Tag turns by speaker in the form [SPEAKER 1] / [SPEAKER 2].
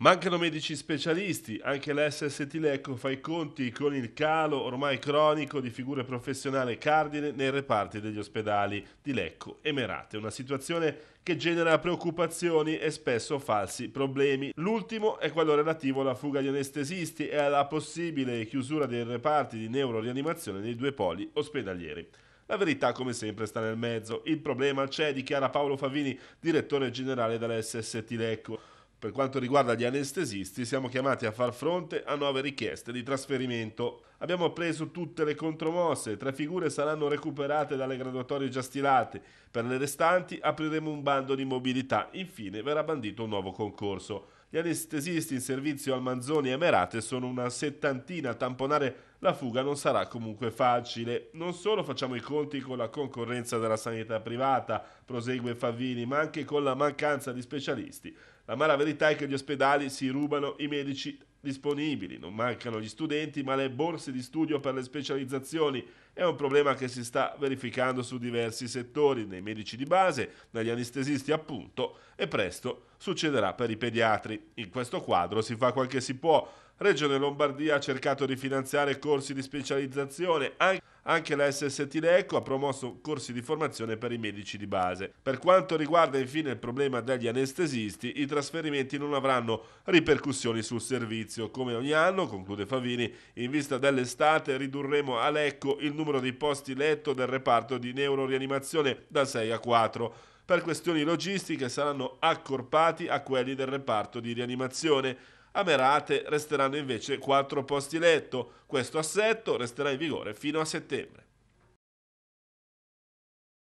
[SPEAKER 1] Mancano medici specialisti, anche l'SST Lecco fa i conti con il calo ormai cronico di figure professionali cardine nei reparti degli ospedali di Lecco e Merate, una situazione che genera preoccupazioni e spesso falsi problemi. L'ultimo è quello relativo alla fuga di anestesisti e alla possibile chiusura dei reparti di neuro-rianimazione nei due poli ospedalieri. La verità, come sempre, sta nel mezzo. Il problema c'è, dichiara Paolo Favini, direttore generale dell'SST Lecco. Per quanto riguarda gli anestesisti, siamo chiamati a far fronte a nuove richieste di trasferimento. Abbiamo preso tutte le contromosse, tre figure saranno recuperate dalle graduatorie già stilate, per le restanti apriremo un bando di mobilità, infine verrà bandito un nuovo concorso. Gli anestesisti in servizio al Manzoni e Merate sono una settantina. Tamponare la fuga non sarà comunque facile. Non solo facciamo i conti con la concorrenza della sanità privata, prosegue Favini, ma anche con la mancanza di specialisti. La mala verità è che gli ospedali si rubano i medici disponibili, non mancano gli studenti, ma le borse di studio per le specializzazioni è un problema che si sta verificando su diversi settori, nei medici di base, dagli anestesisti appunto, e presto succederà per i pediatri. In questo quadro si fa quel che si può, Regione Lombardia ha cercato di finanziare corsi di specializzazione, anche la SST Lecco ha promosso corsi di formazione per i medici di base. Per quanto riguarda infine il problema degli anestesisti, i trasferimenti non avranno ripercussioni sul servizio. Come ogni anno, conclude Favini, in vista dell'estate ridurremo a Lecco il numero di posti letto del reparto di neurorianimazione da 6 a 4 per questioni logistiche saranno accorpati a quelli del reparto di rianimazione. A Merate resteranno invece quattro posti letto. Questo assetto resterà in vigore fino a settembre.